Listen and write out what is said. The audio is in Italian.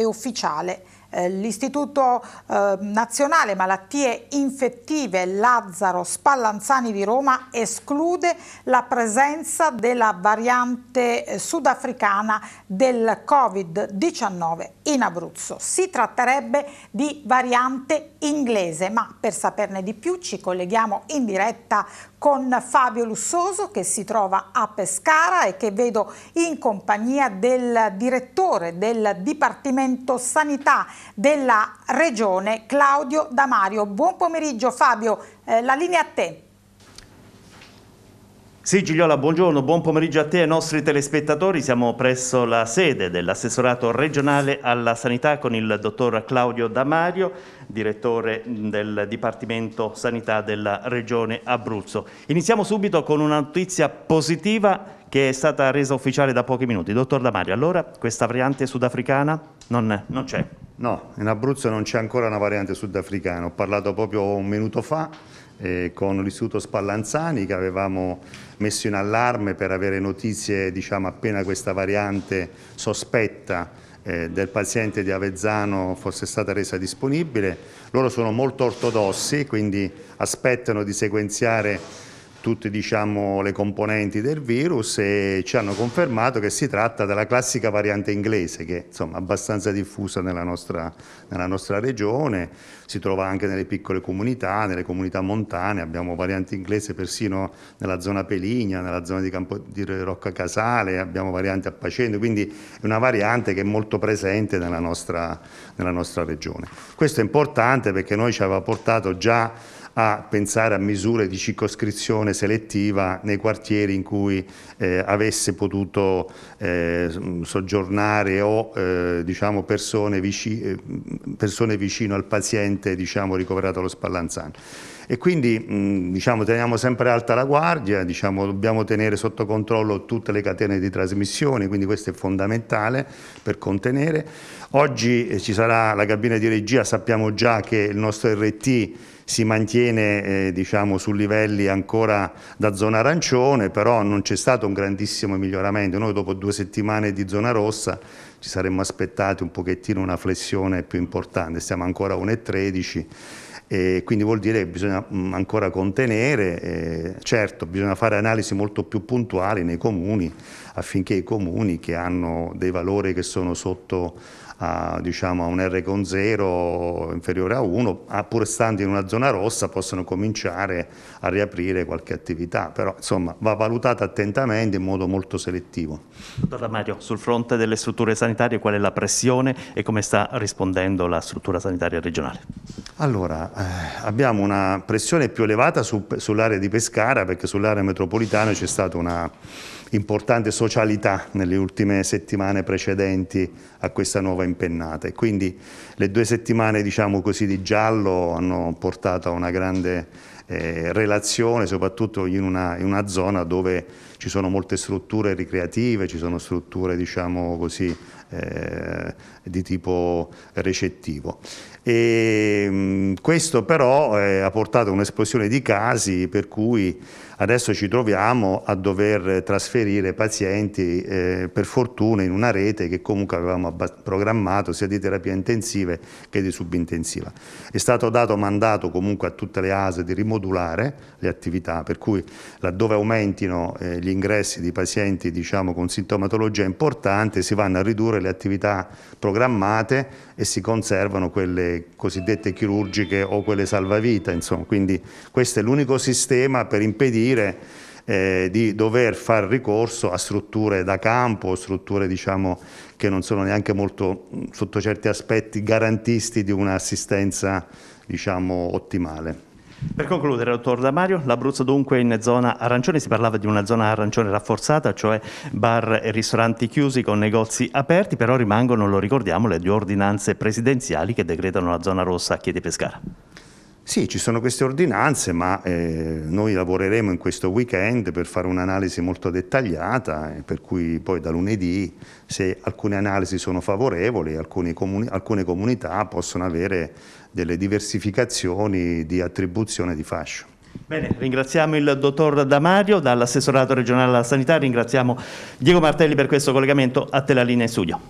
e ufficiale eh, L'Istituto eh, Nazionale Malattie Infettive Lazzaro Spallanzani di Roma esclude la presenza della variante eh, sudafricana del Covid-19 in Abruzzo. Si tratterebbe di variante inglese, ma per saperne di più ci colleghiamo in diretta con Fabio Lussoso che si trova a Pescara e che vedo in compagnia del direttore del Dipartimento Sanità della Regione, Claudio Damario. Buon pomeriggio Fabio, eh, la linea a te. Sì Gigliola, buongiorno, buon pomeriggio a te e ai nostri telespettatori. Siamo presso la sede dell'assessorato regionale alla sanità con il dottor Claudio Damario, direttore mm, del Dipartimento Sanità della Regione Abruzzo. Iniziamo subito con una notizia positiva che è stata resa ufficiale da pochi minuti. Dottor Damario, allora questa variante sudafricana non c'è? No, in Abruzzo non c'è ancora una variante sudafricana, ho parlato proprio un minuto fa eh, con l'Istituto Spallanzani che avevamo messo in allarme per avere notizie diciamo, appena questa variante sospetta eh, del paziente di Avezzano fosse stata resa disponibile. Loro sono molto ortodossi, quindi aspettano di sequenziare tutte diciamo, le componenti del virus e ci hanno confermato che si tratta della classica variante inglese che insomma, è abbastanza diffusa nella nostra, nella nostra regione, si trova anche nelle piccole comunità, nelle comunità montane, abbiamo variante inglese persino nella zona Peligna, nella zona di, Campo, di Rocca Casale, abbiamo variante a Pacendo, quindi è una variante che è molto presente nella nostra, nella nostra regione. Questo è importante perché noi ci aveva portato già a pensare a misure di circoscrizione selettiva nei quartieri in cui eh, avesse potuto eh, soggiornare o eh, diciamo persone, vici eh, persone, vicino al paziente diciamo, ricoverato allo Spallanzano. E quindi diciamo, teniamo sempre alta la guardia, diciamo, dobbiamo tenere sotto controllo tutte le catene di trasmissione, quindi questo è fondamentale per contenere. Oggi eh, ci sarà la cabina di regia, sappiamo già che il nostro RT si mantiene eh, diciamo, su livelli ancora da zona arancione, però non c'è stato un grandissimo miglioramento. Noi dopo due settimane di zona rossa ci saremmo aspettati un pochettino una flessione più importante, siamo ancora a 1,13 e quindi vuol dire che bisogna mm, ancora contenere, certo bisogna fare analisi molto più puntuali nei comuni affinché i comuni che hanno dei valori che sono sotto a, diciamo, a un R con 0 inferiore a 1, ah, pur stando in una zona rossa possono cominciare a riaprire qualche attività, però insomma va valutata attentamente in modo molto selettivo. Dottor Mario, sul fronte delle strutture sanitarie qual è la pressione e come sta rispondendo la struttura sanitaria regionale? Allora, eh, abbiamo una pressione più elevata su, sull'area di Pescara perché sull'area metropolitana c'è stata una importante socialità nelle ultime settimane precedenti a questa nuova impennate. Quindi le due settimane diciamo così, di giallo hanno portato a una grande eh, relazione, soprattutto in una, in una, zona dove ci sono molte strutture ricreative, ci sono strutture diciamo così, eh, di tipo recettivo. E, mh, mm, questo però eh, ha portato a un'esplosione di casi per cui adesso ci troviamo a dover trasferire pazienti eh, per fortuna in una rete che comunque avevamo programmato sia di terapia intensiva che di subintensiva. È stato dato mandato comunque a tutte le ASE di rimodulare modulare le attività, per cui laddove aumentino eh, gli ingressi di pazienti diciamo, con sintomatologia importante si vanno a ridurre le attività programmate e si conservano quelle cosiddette chirurgiche o quelle salvavita. Insomma. Quindi questo è l'unico sistema per impedire eh, di dover far ricorso a strutture da campo, strutture diciamo, che non sono neanche molto, sotto certi aspetti, garantisti di un'assistenza diciamo, ottimale. Per concludere, dottor Damario, l'Abruzzo dunque in zona arancione, si parlava di una zona arancione rafforzata, cioè bar e ristoranti chiusi con negozi aperti, però rimangono, lo ricordiamo, le due ordinanze presidenziali che decretano la zona rossa a Chiedi Pescara. Sì, ci sono queste ordinanze, ma eh, noi lavoreremo in questo weekend per fare un'analisi molto dettagliata, eh, per cui poi da lunedì, se alcune analisi sono favorevoli, comuni alcune comunità possono avere delle diversificazioni di attribuzione di fascio. Bene, ringraziamo il dottor Damario dall'assessorato regionale alla sanità, ringraziamo Diego Martelli per questo collegamento, a te la linea in studio.